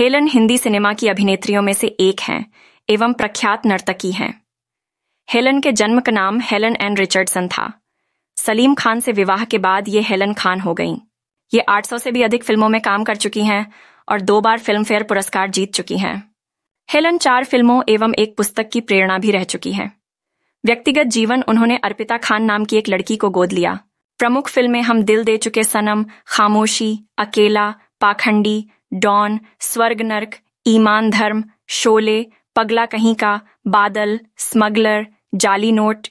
Helen Hindi cinema की अभिनेत्रियों में से एक हैं एवं प्रख्यात नर्तकी हैं हेलन के जन्म का नाम हेलन एन रिचर्डसन था सलीम खान से विवाह के बाद ये हेलन खान हो गई ये 800 से भी अधिक फिल्मों में काम कर चुकी हैं और दो बार फिल्म फेयर पुरस्कार जीत चुकी हैं हेलन चार फिल्मों एवं एक पुस्तक की प्रेरणा भी रह चुकी हैं व्यक्तिगत जीवन उन्होंने अर्पिता खान नाम की एक लड़की को गोद लिया प्रमुख फिल्में हम दिल दे चुके सनम खामोशी अकेला पाखंडी डॉन स्वर्ग नर्क ईमान धर्म शोले पगला कहीं का बादल स्मगलर जाली नोट